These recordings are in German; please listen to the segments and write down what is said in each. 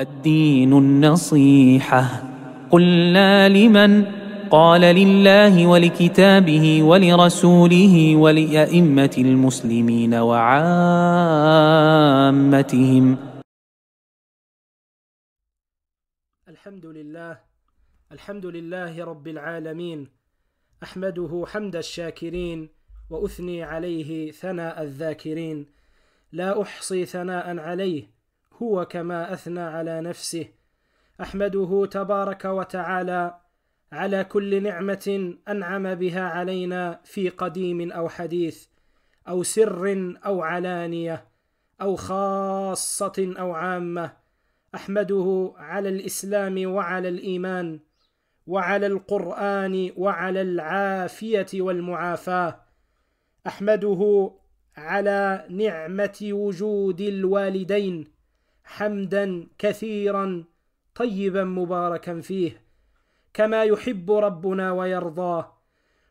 الدين النصيحة قلنا لمن قال لله ولكتابه ولرسوله ولأئمة المسلمين وعامتهم الحمد لله الحمد لله رب العالمين أحمده حمد الشاكرين وأثني عليه ثناء الذاكرين لا أحصي ثناء عليه هو كما اثنى على نفسه احمده تبارك وتعالى على كل نعمه انعم بها علينا في قديم او حديث او سر او علانيه او خاصه او عامه احمده على الاسلام وعلى الايمان وعلى القران وعلى العافيه والمعافاه احمده على نعمه وجود الوالدين حمدا كثيرا طيبا مباركا فيه كما يحب ربنا ويرضاه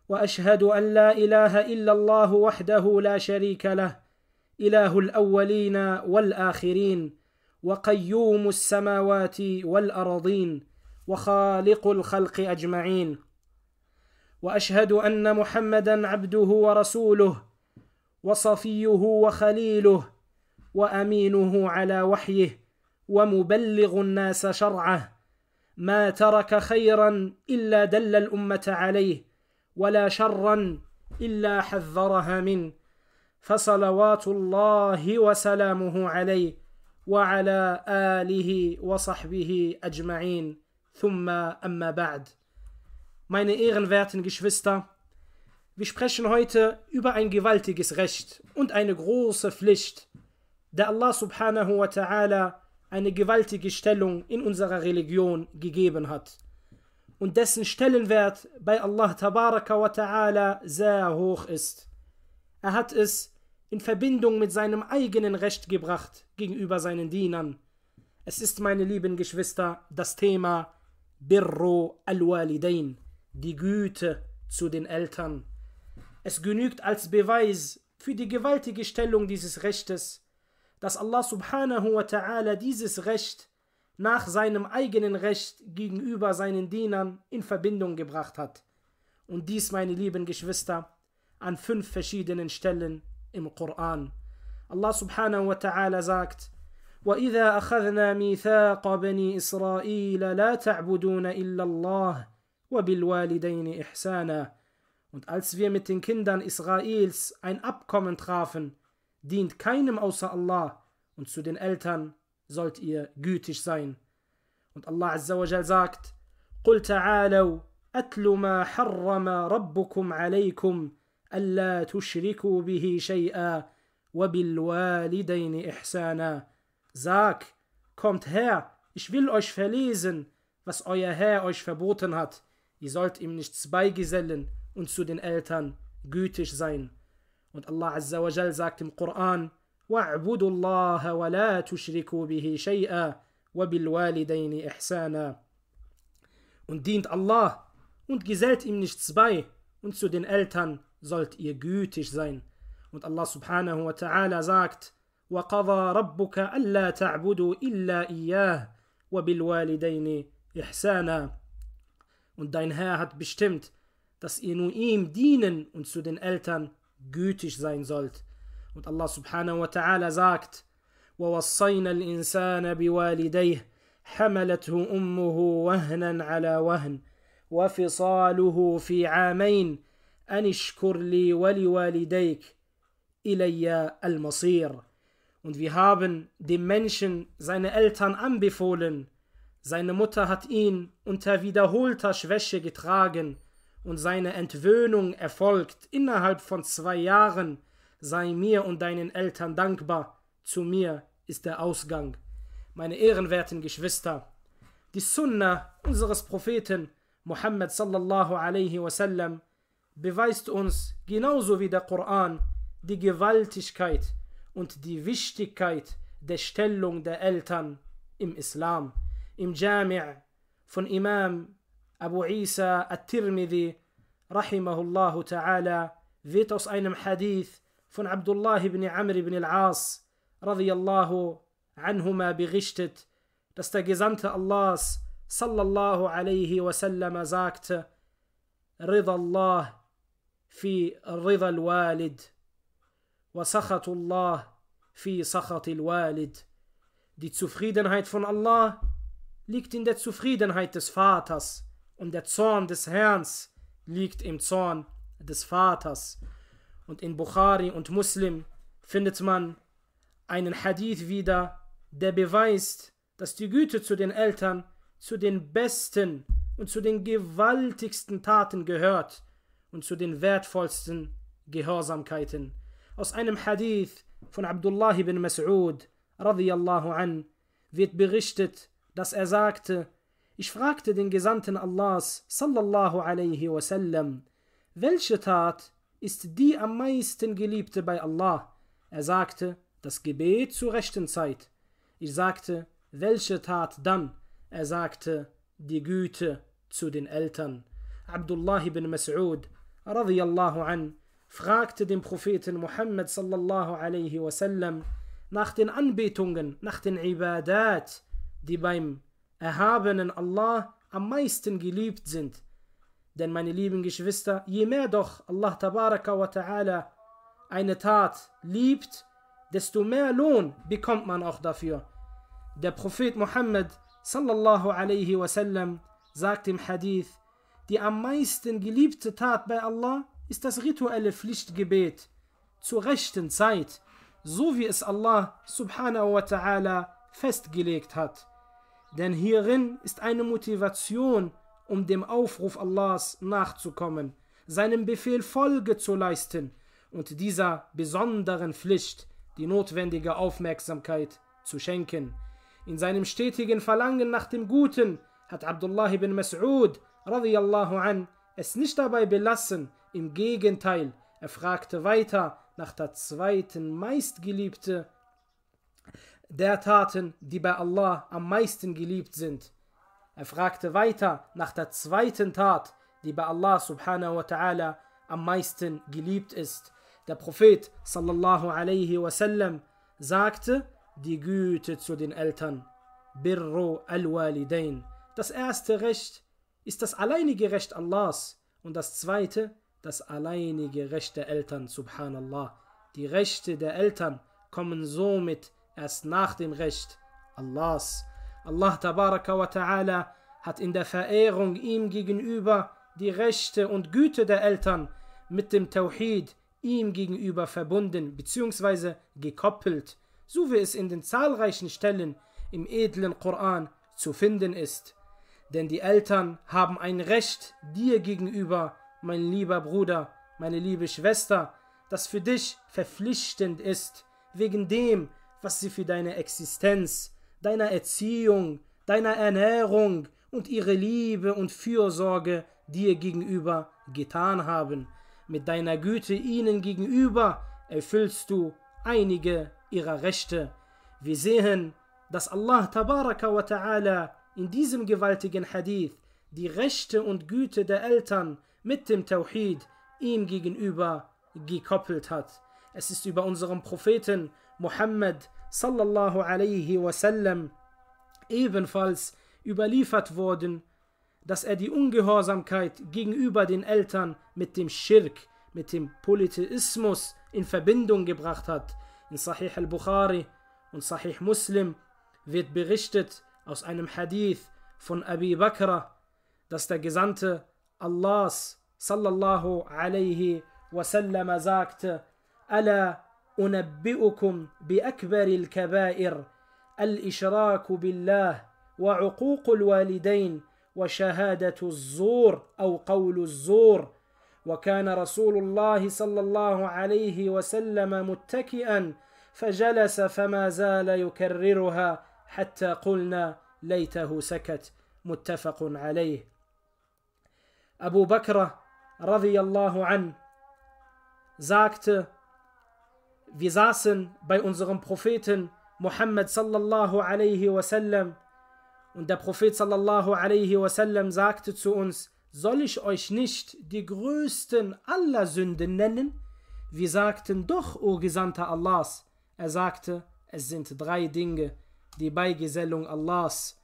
واشهد ان لا اله الا الله وحده لا شريك له اله الاولين والاخرين وقيوم السماوات والارضين وخالق الخلق اجمعين واشهد ان محمدا عبده ورسوله وصفيه وخليله وامينه على وحيه ومبلغ الناس شرعه ما ترك خيرا الا دل الامه عليه ولا شرا الا حذرها منه فصلوات الله وسلامه عليه وعلى اله وصحبه اجمعين ثم اما بعد meine ehrenwerten geschwister wir sprechen heute über ein gewaltiges recht und eine große pflicht der Allah subhanahu wa ta'ala eine gewaltige Stellung in unserer Religion gegeben hat und dessen Stellenwert bei Allah tabaraka wa ta'ala sehr hoch ist. Er hat es in Verbindung mit seinem eigenen Recht gebracht gegenüber seinen Dienern. Es ist, meine lieben Geschwister, das Thema Birru al-Walidain, die Güte zu den Eltern. Es genügt als Beweis für die gewaltige Stellung dieses Rechtes, dass Allah subhanahu wa ta'ala dieses Recht nach seinem eigenen Recht gegenüber seinen Dienern in Verbindung gebracht hat. Und dies, meine lieben Geschwister, an fünf verschiedenen Stellen im Koran. Allah subhanahu wa ta'ala sagt, وإذا أخذنا ميثاق بني إسرائيل لا تعبدون إلا الله وبالوالدين إحسانا Und als wir mit den Kindern Israels ein Abkommen trafen, dient keinem außer Allah und zu den Eltern sollt ihr gütig sein. Und Allah Azza wa Jal sagt, قل تعالوا أتل ما حرم ربكم عليكم ألا تشركوا به شيئا وبالوالدين إحسانا Sag, kommt her, ich will euch verlesen, was euer Herr euch verboten hat. Ihr sollt ihm nichts beigesellen und zu den Eltern gütig sein. Und Allah Azza wa Jal sagt im Koran, وَاعْبُدُوا اللَّهَ وَلَا تُشْرِكُوا بِهِ شَيْئًا وَبِالْوَالِدَيْنِ إِحْسَانًا Und dient Allah und gesellt ihm nichts bei und zu den Eltern sollt ihr gütig sein. Und Allah subhanahu wa ta'ala sagt, وَقَضَى رَبُّكَ أَلَّا تَعْبُدُوا إِلَّا إِيَّاهِ وَبِالْوَالِدَيْنِ إِحْسَانًا Und dein Herr hat bestimmt, dass ihr nur ihm dienen und zu den Eltern gütig sein sollt. Und Allah subhanahu wa ta'ala sagt, وَوَصَّيْنَا الْإِنسَانَ بِوَالِدَيْهِ حَمَلَتْهُ أُمُّهُ وَهْنًا عَلَى وَهْنٍ وَفِصَالُهُ فِي عَامَيْنِ أَنِ اشْكُرْ لِي وَلِوَالِدَيْكِ إِلَيَّ الْمَصِيرِ Und wir haben dem Menschen seine Eltern anbefohlen. Seine Mutter hat ihn unter wiederholter Schwäche getragen – und seine Entwöhnung erfolgt innerhalb von zwei Jahren, sei mir und deinen Eltern dankbar. Zu mir ist der Ausgang. Meine ehrenwerten Geschwister, die Sunna unseres Propheten Muhammad sallallahu alaihi wasallam beweist uns genauso wie der Koran die Gewaltigkeit und die Wichtigkeit der Stellung der Eltern im Islam. Im Jami' von Imam أبو عيسى الترمذي رحمه الله تعالى فيتوس أينم حديث فن عبد الله بن عمرو بن العاص رضي الله عنهما بغشتة تستجزنت الله صلى الله عليه وسلم زاكت رضا الله في رضا الوالد وسخط الله في سخط الوالد دي تسفريدنهايت فن الله ليكت in der Zufriedenheit des Vaters. Und der Zorn des Herrn liegt im Zorn des Vaters. Und in Bukhari und Muslim findet man einen Hadith wieder, der beweist, dass die Güte zu den Eltern zu den besten und zu den gewaltigsten Taten gehört und zu den wertvollsten Gehorsamkeiten. Aus einem Hadith von Abdullah ibn Mas'ud radiyallahu an wird berichtet, dass er sagte, ich fragte den Gesandten Allahs, sallallahu alaihi wasallam, welche Tat ist die am meisten geliebte bei Allah? Er sagte, das Gebet zur rechten Zeit. Ich sagte, welche Tat dann? Er sagte, die Güte zu den Eltern. Abdullah ibn Mas'ud, radiallahu an, fragte den Propheten Muhammad sallallahu alaihi wasallam nach den Anbetungen, nach den Ibadat, die beim erhabenen Allah am meisten geliebt sind. Denn meine lieben Geschwister, je mehr doch Allah tabaraka wa ta'ala eine Tat liebt, desto mehr Lohn bekommt man auch dafür. Der Prophet Muhammad sallallahu alaihi wasallam sagt im Hadith, die am meisten geliebte Tat bei Allah ist das rituelle Pflichtgebet zur rechten Zeit, so wie es Allah subhanahu wa ta'ala festgelegt hat. Denn hierin ist eine Motivation, um dem Aufruf Allahs nachzukommen, seinem Befehl Folge zu leisten und dieser besonderen Pflicht die notwendige Aufmerksamkeit zu schenken. In seinem stetigen Verlangen nach dem Guten hat Abdullah ibn Mas'ud radiyallahu an es nicht dabei belassen, im Gegenteil, er fragte weiter nach der zweiten meistgeliebte der Taten, die bei Allah am meisten geliebt sind. Er fragte weiter nach der zweiten Tat, die bei Allah subhanahu wa ta'ala am meisten geliebt ist. Der Prophet sallallahu alaihi wasallam sagte, die Güte zu den Eltern. Birru al-Walidain. Das erste Recht ist das alleinige Recht Allahs und das zweite das alleinige Recht der Eltern, subhanallah. Die Rechte der Eltern kommen somit erst nach dem Recht Allahs. Allah tabaraka wa ta'ala hat in der Verehrung ihm gegenüber die Rechte und Güte der Eltern mit dem Tawhid ihm gegenüber verbunden bzw. gekoppelt, so wie es in den zahlreichen Stellen im edlen Koran zu finden ist. Denn die Eltern haben ein Recht dir gegenüber, mein lieber Bruder, meine liebe Schwester, das für dich verpflichtend ist, wegen dem, was sie für deine Existenz, deiner Erziehung, deiner Ernährung und ihre Liebe und Fürsorge dir gegenüber getan haben. Mit deiner Güte ihnen gegenüber erfüllst du einige ihrer Rechte. Wir sehen, dass Allah Tabaraka wa Ta'ala in diesem gewaltigen Hadith die Rechte und Güte der Eltern mit dem Tawhid ihm gegenüber gekoppelt hat. Es ist über unseren Propheten Muhammad sallallahu alaihi wasallam ebenfalls überliefert worden, dass er die Ungehorsamkeit gegenüber den Eltern mit dem Schirk, mit dem Polytheismus in Verbindung gebracht hat. In Sahih al-Bukhari und Sahih Muslim wird berichtet aus einem Hadith von Abi Bakr, dass der Gesandte Allahs sallallahu alaihi wasallam sagte, Allah أنبئكم بأكبر الكبائر الإشراك بالله وعقوق الوالدين وشهادة الزور أو قول الزور وكان رسول الله صلى الله عليه وسلم متكئا فجلس فما زال يكررها حتى قلنا ليته سكت متفق عليه ابو بكر رضي الله عنه sagte wir saßen bei unserem Propheten Muhammad sallallahu alaihi wasallam und der Prophet sallallahu alaihi wasallam sagte zu uns, soll ich euch nicht die größten aller Sünden nennen? Wir sagten doch, o Gesandter Allahs. Er sagte, es sind drei Dinge, die Beigesellung Allahs,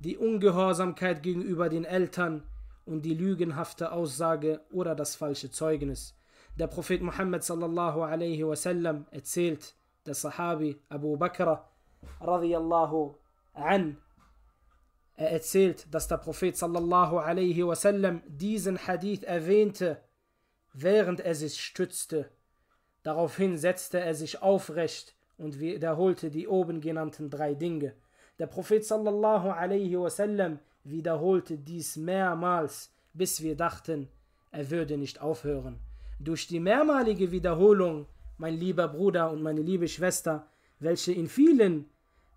die Ungehorsamkeit gegenüber den Eltern und die lügenhafte Aussage oder das falsche Zeugnis. Der Prophet Muhammad sallallahu alaihi wasallam erzählt, der Sahabi Abu Bakr radiyallahu an, er erzählt, dass der Prophet sallallahu alaihi wasallam diesen Hadith erwähnte, während er sich stützte. Daraufhin setzte er sich aufrecht und wiederholte die oben genannten drei Dinge. Der Prophet sallallahu alaihi wasallam wiederholte dies mehrmals, bis wir dachten, er würde nicht aufhören. Durch die mehrmalige Wiederholung, mein lieber Bruder und meine liebe Schwester, welche in vielen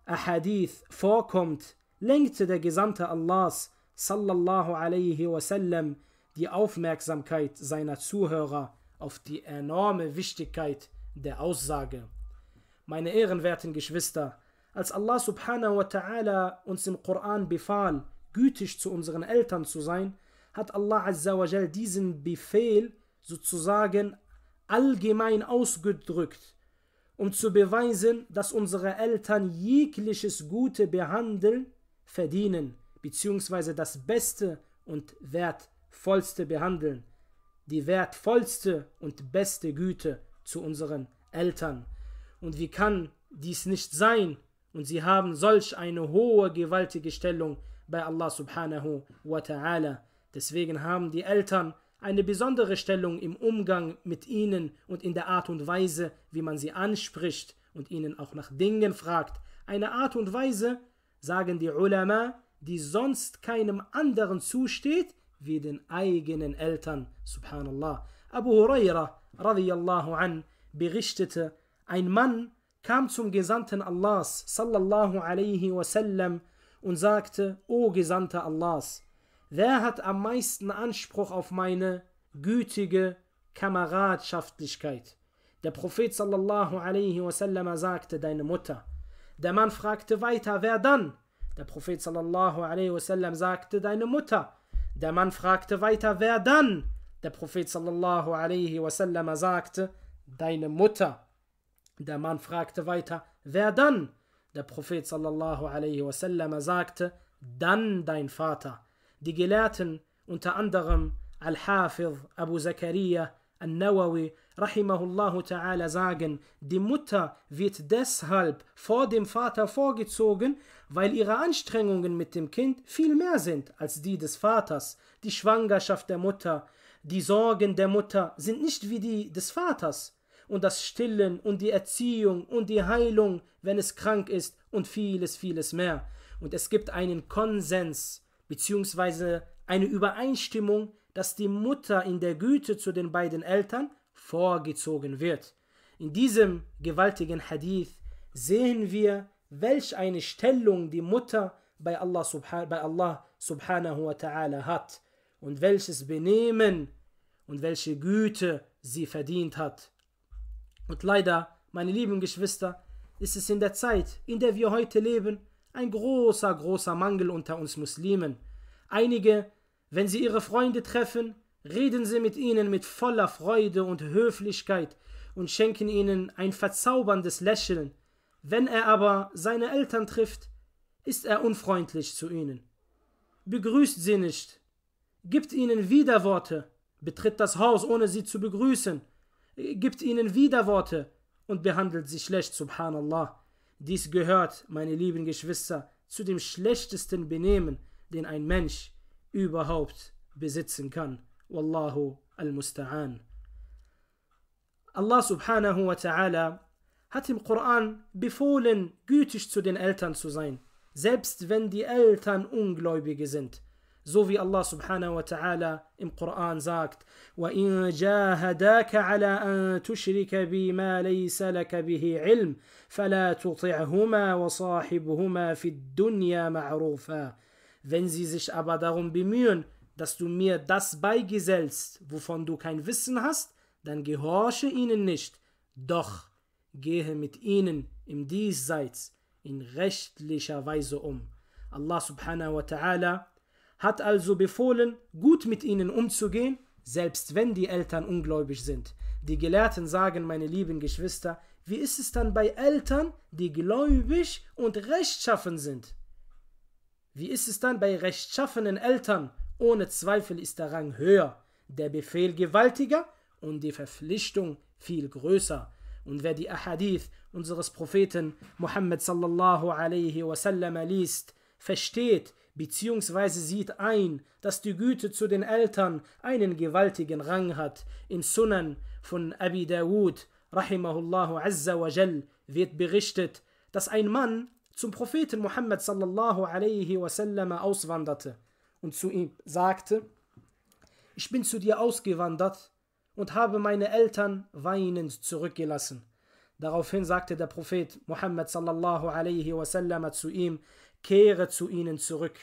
Ahadith vorkommt, lenkte der Gesandte Allahs sallallahu alaihi wasallam die Aufmerksamkeit seiner Zuhörer auf die enorme Wichtigkeit der Aussage. Meine ehrenwerten Geschwister, als Allah subhanahu wa ta'ala uns im Koran befahl, gütig zu unseren Eltern zu sein, hat Allah azza wa diesen Befehl sozusagen allgemein ausgedrückt, um zu beweisen, dass unsere Eltern jegliches gute Behandeln verdienen, beziehungsweise das Beste und Wertvollste behandeln, die wertvollste und beste Güte zu unseren Eltern. Und wie kann dies nicht sein? Und sie haben solch eine hohe, gewaltige Stellung bei Allah subhanahu wa ta'ala. Deswegen haben die Eltern eine besondere Stellung im Umgang mit ihnen und in der Art und Weise, wie man sie anspricht und ihnen auch nach Dingen fragt. Eine Art und Weise, sagen die Ulama, die sonst keinem anderen zusteht, wie den eigenen Eltern. Subhanallah. Abu Huraira radiyallahu an berichtete, ein Mann kam zum Gesandten Allahs sallallahu alaihi wasallam und sagte, O Gesandter Allahs, Wer hat am meisten Anspruch auf meine gütige Kameradschaftlichkeit? Der Prophet sallallahu alaihi wasallam sagte, deine Mutter. Der Mann fragte weiter, wer dann? Der Prophet sallallahu alaihi wasallam sagte, deine Mutter. Der Mann fragte weiter, wer dann? Der Prophet sallallahu alaihi wasallam sagte, deine Mutter. Der Mann fragte weiter, wer dann? Der Prophet sallallahu alaihi wasallam sagte, dann dein Vater die Gelehrten, unter anderem Al-Hafiz, Abu Zakaria, al nawawi rahimahullahu ta'ala sagen, die Mutter wird deshalb vor dem Vater vorgezogen, weil ihre Anstrengungen mit dem Kind viel mehr sind als die des Vaters. Die Schwangerschaft der Mutter, die Sorgen der Mutter sind nicht wie die des Vaters. Und das Stillen und die Erziehung und die Heilung, wenn es krank ist und vieles, vieles mehr. Und es gibt einen Konsens beziehungsweise eine Übereinstimmung, dass die Mutter in der Güte zu den beiden Eltern vorgezogen wird. In diesem gewaltigen Hadith sehen wir, welch eine Stellung die Mutter bei Allah, bei Allah subhanahu wa ta'ala hat und welches Benehmen und welche Güte sie verdient hat. Und leider, meine lieben Geschwister, ist es in der Zeit, in der wir heute leben, ein großer, großer Mangel unter uns Muslimen. Einige, wenn sie ihre Freunde treffen, reden sie mit ihnen mit voller Freude und Höflichkeit und schenken ihnen ein verzauberndes Lächeln. Wenn er aber seine Eltern trifft, ist er unfreundlich zu ihnen. Begrüßt sie nicht, gibt ihnen Widerworte, betritt das Haus, ohne sie zu begrüßen, gibt ihnen Widerworte und behandelt sie schlecht, subhanallah. Dies gehört, meine lieben Geschwister, zu dem schlechtesten Benehmen, den ein Mensch überhaupt besitzen kann. Wallahu al-Musta'an. Allah subhanahu wa ta'ala hat im Koran befohlen, gütig zu den Eltern zu sein, selbst wenn die Eltern Ungläubige sind. So wie Allah subhanahu wa ta'ala im Koran sagt, وَإِن جَاهَدَاكَ عَلَىٰ أَن تُشْرِكَ بِمَا لَيْسَ لَكَ بِهِ عِلْمٌ فَلَا تُطِعْهُمَا وَصَاحِبْهُمَا فِي الدُّنْيَا مَعْرُوفًا Wenn sie sich aber darum bemühen, dass du mir das beigesellst, wovon du kein Wissen hast, dann gehorche ihnen nicht, doch gehe mit ihnen im Diesseits in rechtlicher Weise um. Allah subhanahu wa ta'ala hat also befohlen, gut mit ihnen umzugehen, selbst wenn die Eltern ungläubig sind. Die Gelehrten sagen, meine lieben Geschwister, wie ist es dann bei Eltern, die gläubig und rechtschaffen sind? Wie ist es dann bei rechtschaffenen Eltern? Ohne Zweifel ist der Rang höher, der Befehl gewaltiger und die Verpflichtung viel größer. Und wer die Ahadith unseres Propheten Muhammad sallallahu alaihi wasallam liest, versteht, beziehungsweise sieht ein, dass die Güte zu den Eltern einen gewaltigen Rang hat. In Sunan von Abi Dawud, rahimahullahu azza wa jal, wird berichtet, dass ein Mann zum Propheten Muhammad sallallahu alaihi wasallam auswanderte und zu ihm sagte, ich bin zu dir ausgewandert und habe meine Eltern weinend zurückgelassen. Daraufhin sagte der Prophet Muhammad sallallahu alaihi wasallam zu ihm, kehre zu ihnen zurück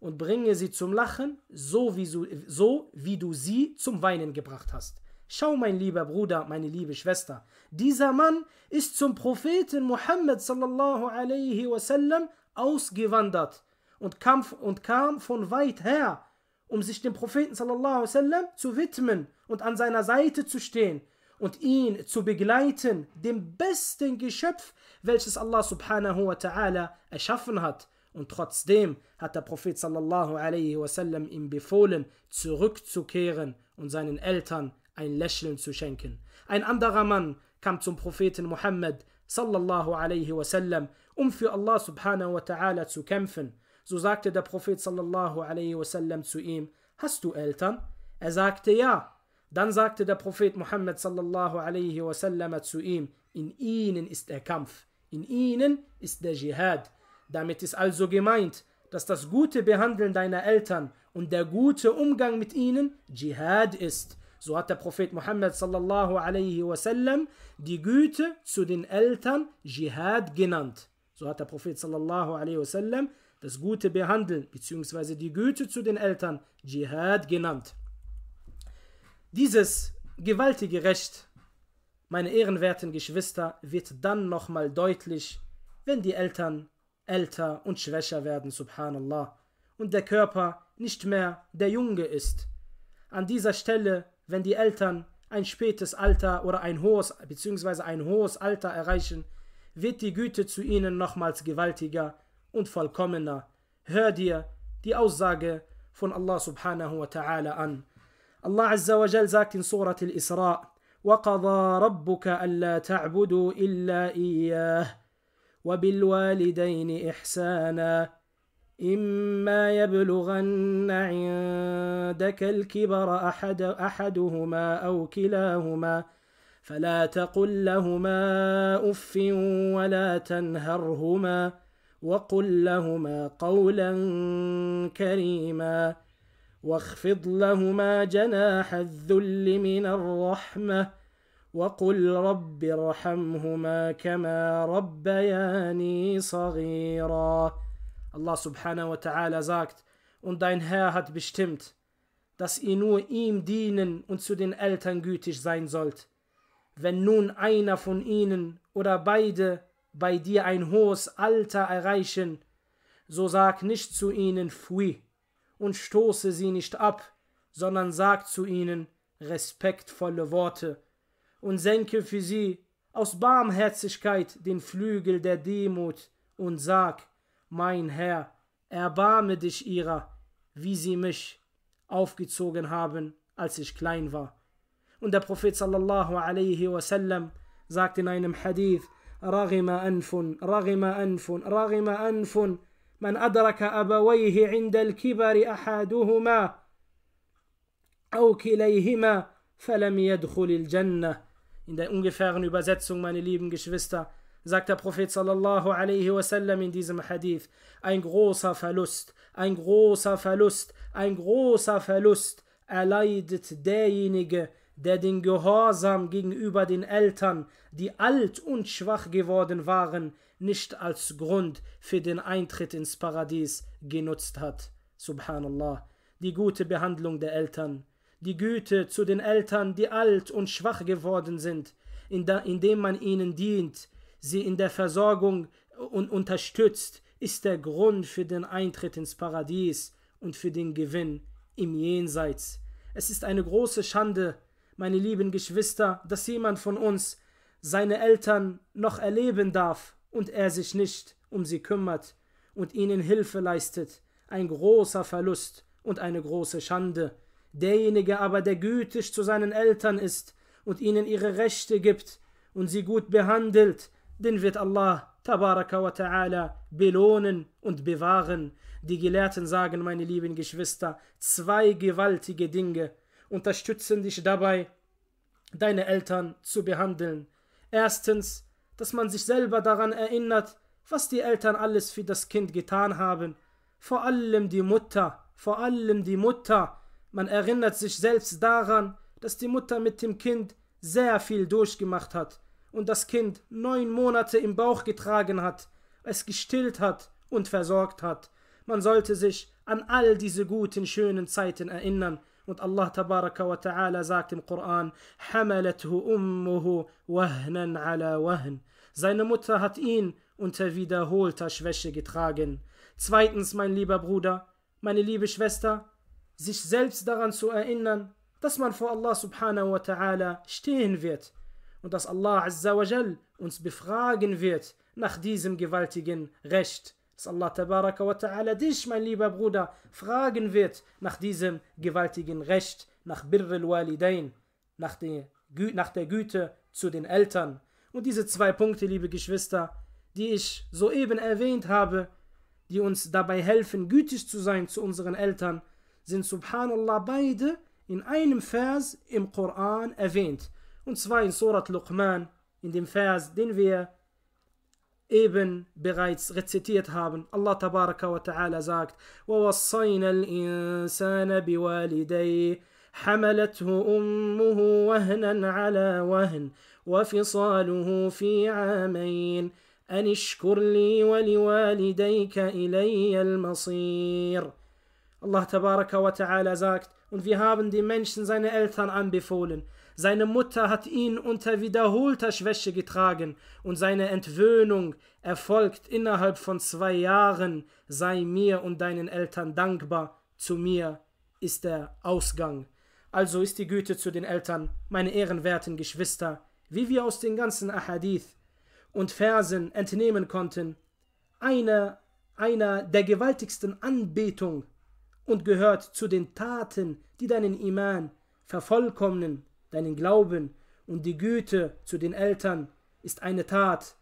und bringe sie zum Lachen, so wie, so, so wie du sie zum Weinen gebracht hast. Schau, mein lieber Bruder, meine liebe Schwester, dieser Mann ist zum Propheten Muhammad sallallahu alaihi wasallam ausgewandert und kam, und kam von weit her, um sich dem Propheten sallallahu wasallam zu widmen und an seiner Seite zu stehen und ihn zu begleiten, dem besten Geschöpf, welches Allah subhanahu wa ta'ala erschaffen hat. Und trotzdem hat der Prophet sallallahu alaihi wasallam ihm befohlen, zurückzukehren und seinen Eltern ein Lächeln zu schenken. Ein anderer Mann kam zum Propheten Muhammad sallallahu alaihi wasallam, um für Allah subhanahu wa ta'ala zu kämpfen. So sagte der Prophet sallallahu alaihi wasallam zu ihm, hast du Eltern? Er sagte ja. Dann sagte der Prophet Muhammad sallallahu alaihi wasallam zu ihm, in ihnen ist der Kampf, in ihnen ist der Dschihad. Damit ist also gemeint, dass das gute Behandeln deiner Eltern und der gute Umgang mit ihnen Dschihad ist. So hat der Prophet Muhammad sallallahu alaihi wasallam die Güte zu den Eltern Dschihad genannt. So hat der Prophet sallallahu alaihi wasallam das gute Behandeln bzw. die Güte zu den Eltern Dschihad genannt. Dieses gewaltige Recht, meine ehrenwerten Geschwister, wird dann nochmal deutlich, wenn die Eltern älter und schwächer werden, subhanallah, und der Körper nicht mehr der Junge ist. An dieser Stelle, wenn die Eltern ein spätes Alter oder ein hohes bzw. ein hohes Alter erreichen, wird die Güte zu ihnen nochmals gewaltiger und vollkommener. Hör dir die Aussage von Allah subhanahu wa ta'ala an. Allah azza wa jal sagt in Surat al-Isra: وَقَضَى رَبُّكَ أَلَّا تَعْبُدُوا إِلَّا إِيَّاهُ وبالوالدين إحسانا إما يبلغن عندك الكبر أحد أحدهما أو كلاهما فلا تقل لهما أف ولا تنهرهما وقل لهما قولا كريما واخفض لهما جناح الذل من الرحمه وقل رب ارحمهما كما ربياني صغيرا Allah subhanahu wa ta'ala sagt, und dein Herr hat bestimmt, dass ihr nur ihm dienen und zu den Eltern gütig sein sollt. Wenn nun einer von ihnen oder beide bei dir ein hohes Alter erreichen, so sag nicht zu ihnen Fui und stoße sie nicht ab, sondern sag zu ihnen respektvolle Worte und senke für sie aus Barmherzigkeit den Flügel der Demut und sag, mein Herr, erbarme dich ihrer, wie sie mich aufgezogen haben, als ich klein war. Und der Prophet sallallahu alaihi wasallam sagt in einem Hadith, Ragima anfun, ragima anfun, ragima anfun, man adraka abawayhi inda al-kibari ahaduhuma, أو كليهما فلم يدخل الجنة in der ungefähren Übersetzung, meine lieben Geschwister, sagt der Prophet sallallahu alaihi wasallam in diesem Hadith, ein großer Verlust, ein großer Verlust, ein großer Verlust erleidet derjenige, der den Gehorsam gegenüber den Eltern, die alt und schwach geworden waren, nicht als Grund für den Eintritt ins Paradies genutzt hat. Subhanallah, die gute Behandlung der Eltern, die Güte zu den Eltern, die alt und schwach geworden sind, indem man ihnen dient, sie in der Versorgung und unterstützt, ist der Grund für den Eintritt ins Paradies und für den Gewinn im Jenseits. Es ist eine große Schande, meine lieben Geschwister, dass jemand von uns seine Eltern noch erleben darf und er sich nicht um sie kümmert und ihnen Hilfe leistet. Ein großer Verlust und eine große Schande derjenige aber, der gütig zu seinen Eltern ist und ihnen ihre Rechte gibt und sie gut behandelt, den wird Allah tabaraka wa ta'ala belohnen und bewahren. Die Gelehrten sagen, meine lieben Geschwister, zwei gewaltige Dinge unterstützen dich dabei, deine Eltern zu behandeln. Erstens, dass man sich selber daran erinnert, was die Eltern alles für das Kind getan haben. Vor allem die Mutter, vor allem die Mutter, man erinnert sich selbst daran, dass die Mutter mit dem Kind sehr viel durchgemacht hat und das Kind neun Monate im Bauch getragen hat, es gestillt hat und versorgt hat. Man sollte sich an all diese guten, schönen Zeiten erinnern. Und Allah tabaraka wa ta'ala sagt im Koran, حَمَلَتْهُ أُمُّهُ وَهْنًا عَلَى وَهْن Seine Mutter hat ihn unter wiederholter Schwäche getragen. Zweitens, mein lieber Bruder, meine liebe Schwester, sich selbst daran zu erinnern, dass man vor Allah subhanahu wa ta'ala stehen wird und dass Allah azza wa jal uns befragen wird nach diesem gewaltigen Recht. Dass Allah tabaraka wa ta'ala dich, mein lieber Bruder, fragen wird nach diesem gewaltigen Recht, nach Birr al-Walidain, nach, nach der Güte zu den Eltern. Und diese zwei Punkte, liebe Geschwister, die ich soeben erwähnt habe, die uns dabei helfen, gütig zu sein zu unseren Eltern, sind subhanallah beide in einem Vers im Koran erwähnt. Und zwar in Surat Luqman, in dem Vers, den wir eben bereits rezitiert haben. Allah tabaraka wa ta'ala sagt, وَوَصَّيْنَا الْإِنسَانَ بِوَالِدَيْهِ حملته أمه وهنا على وهن وفصاله في عامين أن اشكر لي ولوالديك إلي المصير Allah tabaraka wa ta'ala sagt, und wir haben den Menschen seine Eltern anbefohlen. Seine Mutter hat ihn unter wiederholter Schwäche getragen und seine Entwöhnung erfolgt innerhalb von zwei Jahren. Sei mir und deinen Eltern dankbar. Zu mir ist der Ausgang. Also ist die Güte zu den Eltern, meine ehrenwerten Geschwister, wie wir aus den ganzen Ahadith und Versen entnehmen konnten, eine, einer der gewaltigsten Anbetung und gehört zu den Taten, die deinen Iman vervollkommnen, deinen Glauben und die Güte zu den Eltern ist eine Tat,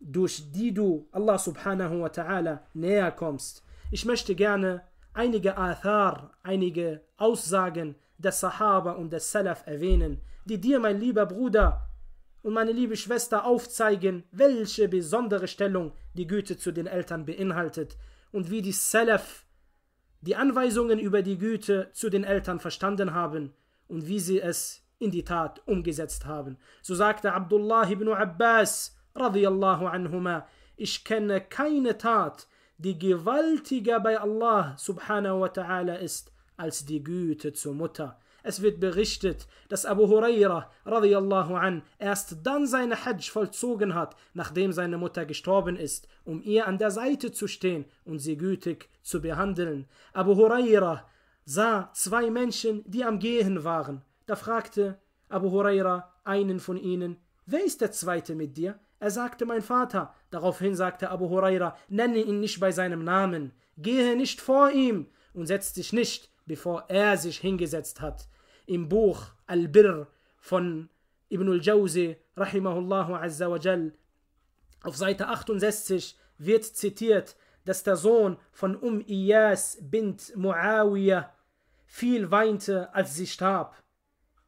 durch die du Allah subhanahu wa ta'ala näher kommst. Ich möchte gerne einige Athar, einige Aussagen der Sahaba und des Salaf erwähnen, die dir, mein lieber Bruder und meine liebe Schwester, aufzeigen, welche besondere Stellung die Güte zu den Eltern beinhaltet und wie die Salaf die Anweisungen über die Güte zu den Eltern verstanden haben und wie sie es in die Tat umgesetzt haben. So sagte Abdullah ibn Abbas radiallahu anhuma, ich kenne keine Tat, die gewaltiger bei Allah subhanahu wa ta'ala ist, als die Güte zur Mutter. Es wird berichtet, dass Abu Huraira radiallahu an erst dann seine Hajj vollzogen hat, nachdem seine Mutter gestorben ist, um ihr an der Seite zu stehen und sie gütig zu behandeln. Abu Huraira sah zwei Menschen, die am Gehen waren. Da fragte Abu Huraira einen von ihnen, wer ist der zweite mit dir? Er sagte, mein Vater. Daraufhin sagte Abu Huraira, nenne ihn nicht bei seinem Namen, gehe nicht vor ihm und setz dich nicht, bevor er sich hingesetzt hat im Buch al birr von Ibn al-Jawzi, rahimahullahu azza wa jal, auf Seite 68 wird zitiert, dass der Sohn von Um Iyas bint Muawiyah viel weinte, als sie starb.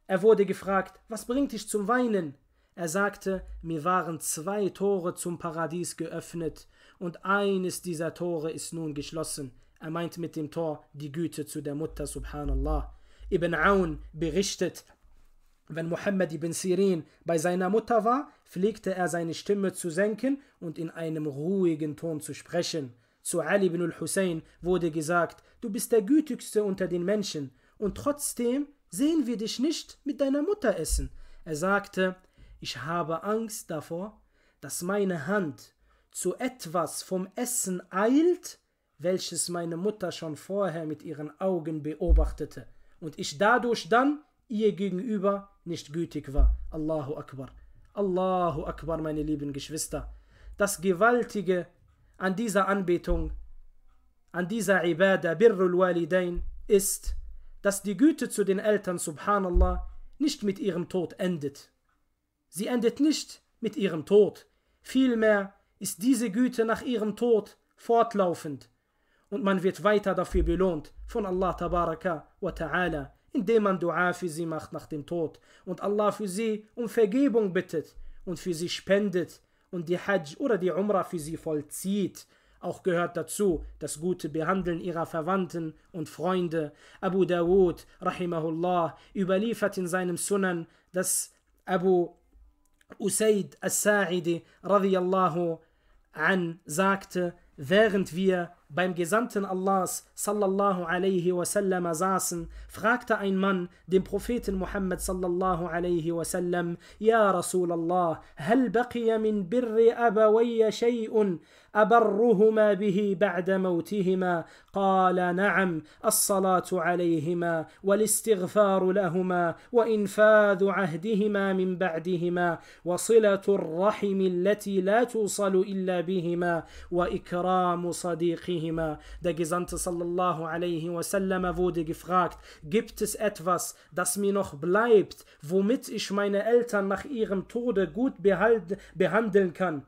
Er wurde gefragt, was bringt dich zum Weinen? Er sagte, mir waren zwei Tore zum Paradies geöffnet, und eines dieser Tore ist nun geschlossen. Er meint mit dem Tor die Güte zu der Mutter, subhanallah ibn Aun berichtet, wenn Muhammad ibn Sirin bei seiner Mutter war, pflegte er seine Stimme zu senken und in einem ruhigen Ton zu sprechen. Zu Ali ibn al-Hussein wurde gesagt, du bist der gütigste unter den Menschen und trotzdem sehen wir dich nicht mit deiner Mutter essen. Er sagte, ich habe Angst davor, dass meine Hand zu etwas vom Essen eilt, welches meine Mutter schon vorher mit ihren Augen beobachtete und ich dadurch dann ihr gegenüber nicht gütig war. Allahu Akbar. Allahu Akbar, meine lieben Geschwister. Das Gewaltige an dieser Anbetung, an dieser Ibadah, Birrul Walidain, ist, dass die Güte zu den Eltern, subhanallah, nicht mit ihrem Tod endet. Sie endet nicht mit ihrem Tod. Vielmehr ist diese Güte nach ihrem Tod fortlaufend und man wird weiter dafür belohnt von Allah Tabaraka wa Ta'ala, indem man Dua für sie macht nach dem Tod und Allah für sie um Vergebung bittet und für sie spendet und die Hajj oder die Umrah für sie vollzieht. Auch gehört dazu das gute Behandeln ihrer Verwandten und Freunde. Abu Dawud, rahimahullah, überliefert in seinem Sunan, dass Abu Usaid al-Sa'idi, radiyallahu an, sagte, während wir Beim Gesandten Allahs sallallahu alaihi wasallam saßen, fragte ein Mann den Propheten Muhammad sallallahu alaihi wasallam, Ja Rasulallah, hal baqiya min birri abawayya shay'un, أبرهما به بعد موتهما قال نعم الصلاة عليهما والاستغفار لهما وإنفاذ عهدهما من بعدهما وصلة الرحم التي لا توصل إلا بهما وإكرام صديقهما Der Gesandte sallallahu alaihi wasallam wurde gefragt, gibt es etwas, das mir noch bleibt, womit ich meine Eltern nach ihrem Tode gut behandeln kann?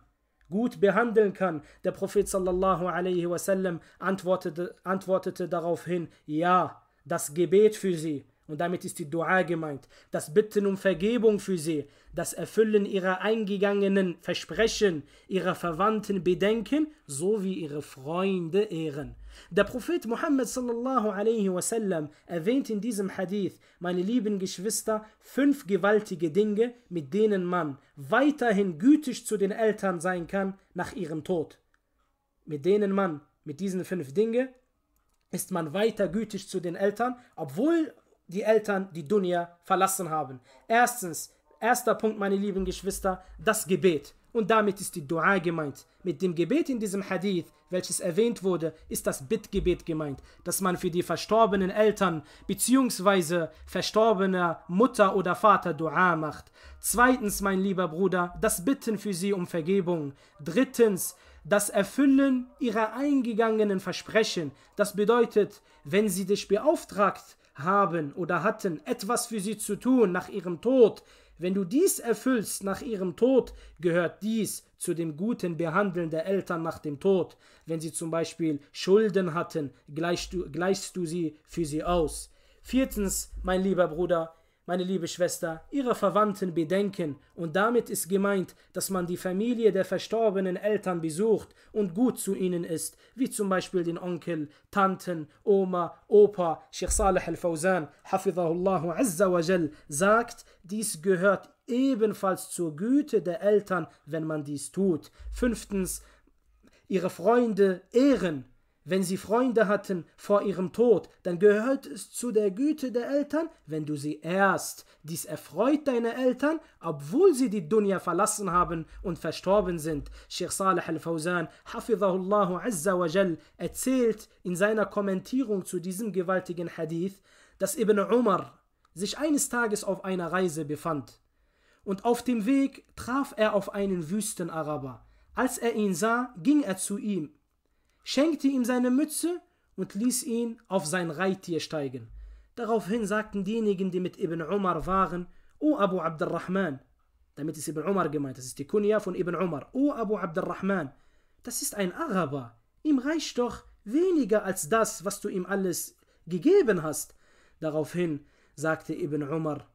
gut behandeln kann. Der Prophet sallallahu alaihi wasallam antwortete, antwortete daraufhin, ja, das Gebet für sie, und damit ist die Dua gemeint, das Bitten um Vergebung für sie, das Erfüllen ihrer eingegangenen Versprechen, ihrer Verwandten Bedenken sowie ihre Freunde ehren. Der Prophet Muhammad sallallahu alaihi wasallam erwähnt in diesem Hadith, meine lieben Geschwister, fünf gewaltige Dinge, mit denen man weiterhin gütig zu den Eltern sein kann nach ihrem Tod. Mit denen man, mit diesen fünf Dingen, ist man weiter gütig zu den Eltern, obwohl die Eltern die Dunya verlassen haben. Erstens, erster Punkt, meine lieben Geschwister, das Gebet. Und damit ist die Dua gemeint. Mit dem Gebet in diesem Hadith, welches erwähnt wurde, ist das Bittgebet gemeint, dass man für die verstorbenen Eltern bzw. verstorbener Mutter oder Vater Dua macht. Zweitens, mein lieber Bruder, das Bitten für sie um Vergebung. Drittens, das Erfüllen ihrer eingegangenen Versprechen. Das bedeutet, wenn sie dich beauftragt haben oder hatten, etwas für sie zu tun nach ihrem Tod, wenn du dies erfüllst nach ihrem Tod, gehört dies zu dem guten Behandeln der Eltern nach dem Tod. Wenn sie zum Beispiel Schulden hatten, gleichst du, gleichst du sie für sie aus. Viertens, mein lieber Bruder, meine liebe Schwester, ihre Verwandten bedenken, und damit ist gemeint, dass man die Familie der verstorbenen Eltern besucht und gut zu ihnen ist, wie zum Beispiel den Onkel, Tanten, Oma, Opa, Sheikh Saleh al-Fawzan, Hafidahullahu Azza wa Jal, sagt, dies gehört ebenfalls zur Güte der Eltern, wenn man dies tut. Fünftens, ihre Freunde ehren wenn sie Freunde hatten vor ihrem Tod, dann gehört es zu der Güte der Eltern, wenn du sie ehrst. Dies erfreut deine Eltern, obwohl sie die Dunya verlassen haben und verstorben sind. Sheikh Saleh al-Fawzan, Hafidahullahu Azza wa Jal, erzählt in seiner Kommentierung zu diesem gewaltigen Hadith, dass Ibn Umar sich eines Tages auf einer Reise befand. Und auf dem Weg traf er auf einen Wüstenaraber. Als er ihn sah, ging er zu ihm schenkte ihm seine Mütze und ließ ihn auf sein Reittier steigen. Daraufhin sagten diejenigen, die mit Ibn Umar waren, O Abu Abdurrahman, damit ist Ibn Umar gemeint, das ist die Kunya von Ibn Umar, O Abu Abdurrahman, das ist ein Araber, ihm reicht doch weniger als das, was du ihm alles gegeben hast. Daraufhin sagte Ibn Umar,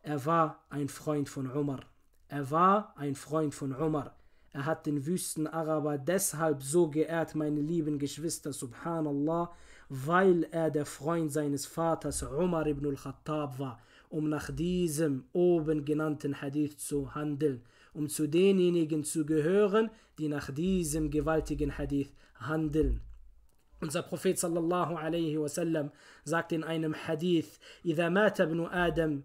er war ein Freund von Umar. Er war ein Freund von Umar. Er hat den Wüstenaraber deshalb so geehrt, meine lieben Geschwister, subhanallah, weil er der Freund seines Vaters Umar ibn al-Khattab war, um nach diesem oben genannten Hadith zu handeln, um zu denjenigen zu gehören, die nach diesem gewaltigen Hadith handeln. Unser Prophet sallallahu alaihi wasallam sagt in einem Hadith: إذا mata ibn Adam,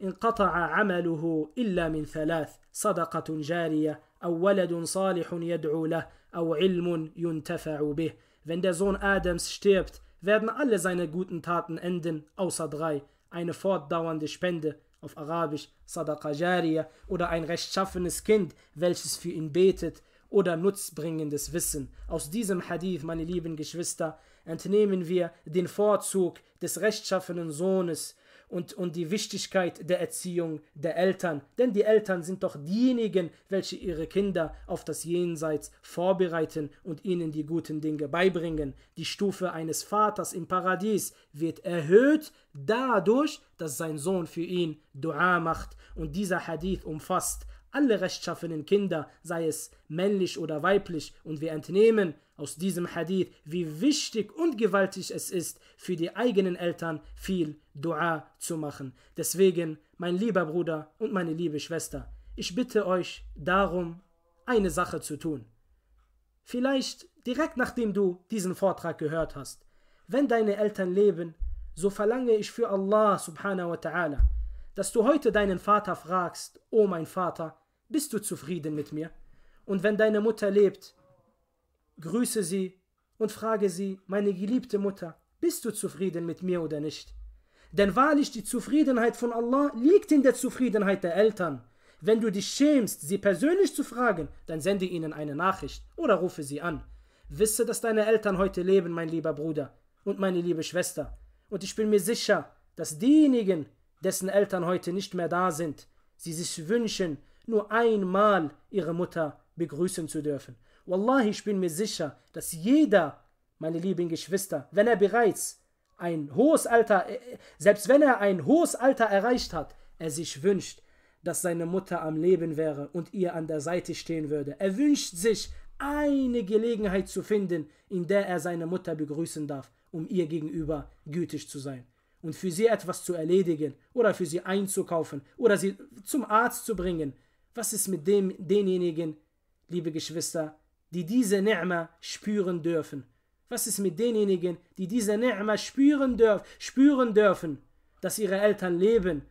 انقطع عمله إلا من ثلاث: صدقة جارية أو ولد صالح يدعو له أو علم ينتفع به Wenn der Sohn Adams stirbt, werden alle seine guten Taten enden, außer drei. Eine fortdauernde Spende, auf Arabisch Sadaqa Jariya, oder ein rechtschaffenes Kind, welches für ihn betet, oder nutzbringendes Wissen. Aus diesem Hadith, meine lieben Geschwister, entnehmen wir den Vorzug des rechtschaffenen Sohnes und, und die Wichtigkeit der Erziehung der Eltern. Denn die Eltern sind doch diejenigen, welche ihre Kinder auf das Jenseits vorbereiten und ihnen die guten Dinge beibringen. Die Stufe eines Vaters im Paradies wird erhöht dadurch, dass sein Sohn für ihn Dua macht. Und dieser Hadith umfasst alle rechtschaffenen Kinder, sei es männlich oder weiblich. Und wir entnehmen, aus diesem Hadith, wie wichtig und gewaltig es ist, für die eigenen Eltern viel Dua zu machen. Deswegen, mein lieber Bruder und meine liebe Schwester, ich bitte euch darum, eine Sache zu tun. Vielleicht direkt nachdem du diesen Vortrag gehört hast. Wenn deine Eltern leben, so verlange ich für Allah subhanahu wa ta'ala, dass du heute deinen Vater fragst, O oh mein Vater, bist du zufrieden mit mir? Und wenn deine Mutter lebt, grüße sie und frage sie, meine geliebte Mutter, bist du zufrieden mit mir oder nicht? Denn wahrlich die Zufriedenheit von Allah liegt in der Zufriedenheit der Eltern. Wenn du dich schämst, sie persönlich zu fragen, dann sende ihnen eine Nachricht oder rufe sie an. Wisse, dass deine Eltern heute leben, mein lieber Bruder und meine liebe Schwester. Und ich bin mir sicher, dass diejenigen, dessen Eltern heute nicht mehr da sind, sie sich wünschen, nur einmal ihre Mutter begrüßen zu dürfen. Wallahi, ich bin mir sicher, dass jeder, meine lieben Geschwister, wenn er bereits ein hohes Alter, äh, selbst wenn er ein hohes Alter erreicht hat, er sich wünscht, dass seine Mutter am Leben wäre und ihr an der Seite stehen würde. Er wünscht sich, eine Gelegenheit zu finden, in der er seine Mutter begrüßen darf, um ihr gegenüber gütig zu sein und für sie etwas zu erledigen oder für sie einzukaufen oder sie zum Arzt zu bringen. Was ist mit dem denjenigen, liebe Geschwister, die diese Ni'ma spüren dürfen? Was ist mit denjenigen, die diese Ni'ma spüren, dürf, spüren dürfen, dass ihre Eltern leben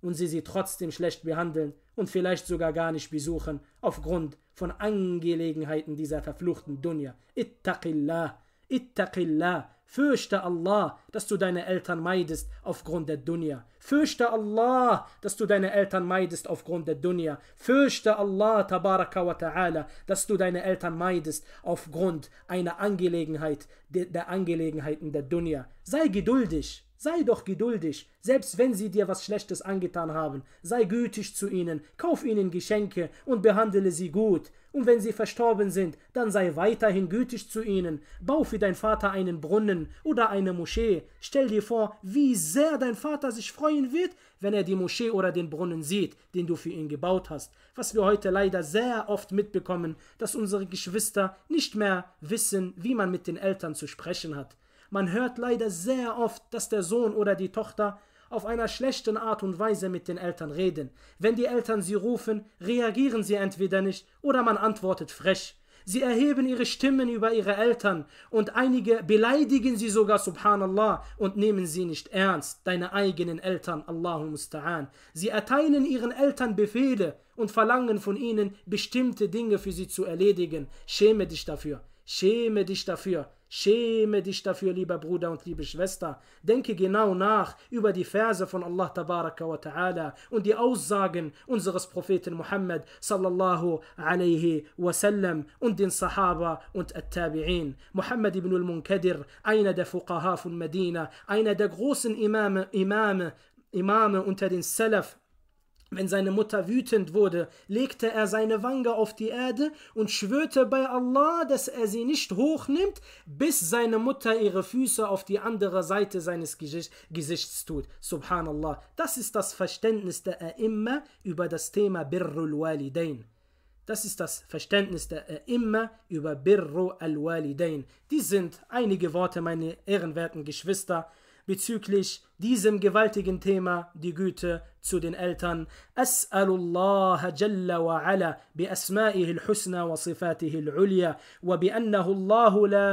und sie sie trotzdem schlecht behandeln und vielleicht sogar gar nicht besuchen, aufgrund von Angelegenheiten dieser verfluchten Dunja? Ittaqillah, ittaqillah, Fürchte Allah, dass du deine Eltern meidest aufgrund der Dunya. Fürchte Allah, dass du deine Eltern meidest aufgrund der Dunya. Fürchte Allah, tabaraka wa ta'ala, dass du deine Eltern meidest aufgrund einer Angelegenheit, der Angelegenheiten der Dunya. Sei geduldig. Sei doch geduldig, selbst wenn sie dir was Schlechtes angetan haben. Sei gütig zu ihnen, kauf ihnen Geschenke und behandle sie gut. Und wenn sie verstorben sind, dann sei weiterhin gütig zu ihnen. Bau für dein Vater einen Brunnen oder eine Moschee. Stell dir vor, wie sehr dein Vater sich freuen wird, wenn er die Moschee oder den Brunnen sieht, den du für ihn gebaut hast. Was wir heute leider sehr oft mitbekommen, dass unsere Geschwister nicht mehr wissen, wie man mit den Eltern zu sprechen hat. Man hört leider sehr oft, dass der Sohn oder die Tochter auf einer schlechten Art und Weise mit den Eltern reden. Wenn die Eltern sie rufen, reagieren sie entweder nicht oder man antwortet frech. Sie erheben ihre Stimmen über ihre Eltern und einige beleidigen sie sogar, subhanallah, und nehmen sie nicht ernst, deine eigenen Eltern, Allahu musta'an. Sie erteilen ihren Eltern Befehle und verlangen von ihnen, bestimmte Dinge für sie zu erledigen. Schäme dich dafür, schäme dich dafür. Schäme dich dafür, lieber Bruder und liebe Schwester. Denke genau nach über die Verse von Allah Tabaraka wa Ta'ala und die Aussagen unseres Propheten Muhammad sallallahu alaihi wasallam und den Sahaba und At-Tabi'in. Muhammad ibn al-Munkadir, einer der Fuqaha von Medina, einer der großen Imame, Imame, Imame unter den Salaf wenn seine Mutter wütend wurde, legte er seine Wange auf die Erde und schwörte bei Allah, dass er sie nicht hochnimmt, bis seine Mutter ihre Füße auf die andere Seite seines Gesichts tut. Subhanallah. Das ist das Verständnis der A'imma über das Thema Birrul Walidain. Das ist das Verständnis der A'imma über Birru al-Walidain. Dies sind einige Worte, meine ehrenwerten Geschwister, bezüglich diesem gewaltigen Thema die Güte zu den Eltern. أسأل الله جل وعلا بأسمائه الحسنى وصفاته العليا وبأنه الله لا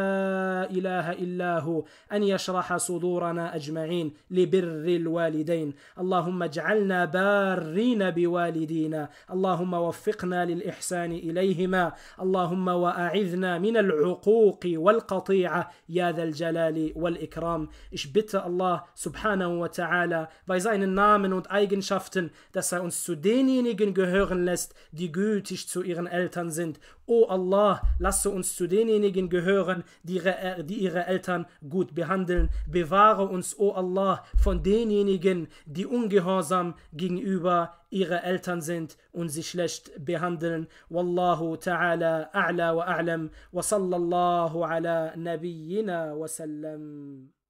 إله إلا هو أن يشرح صدورنا أجمعين لبر الوالدين اللهم اجعلنا بارين بوالدينا اللهم وفقنا للإحسان إليهما اللهم وأعذنا من العقوق والقطيعة يا ذا الجلال والإكرام اشبت الله سبحانه subhanahu wa ta'ala bei seinen Namen und Eigenschaften, dass er uns zu denjenigen gehören lässt, die gültig zu ihren Eltern sind. O Allah, lasse uns zu denjenigen gehören, die ihre, Eltern gut behandeln. Bewahre uns, O Allah, von denjenigen, die ungehorsam gegenüber ihre Eltern sind und sie schlecht behandeln. Wallahu ta'ala a'la wa a'lam wa sallallahu ala nabiyyina wa sallam.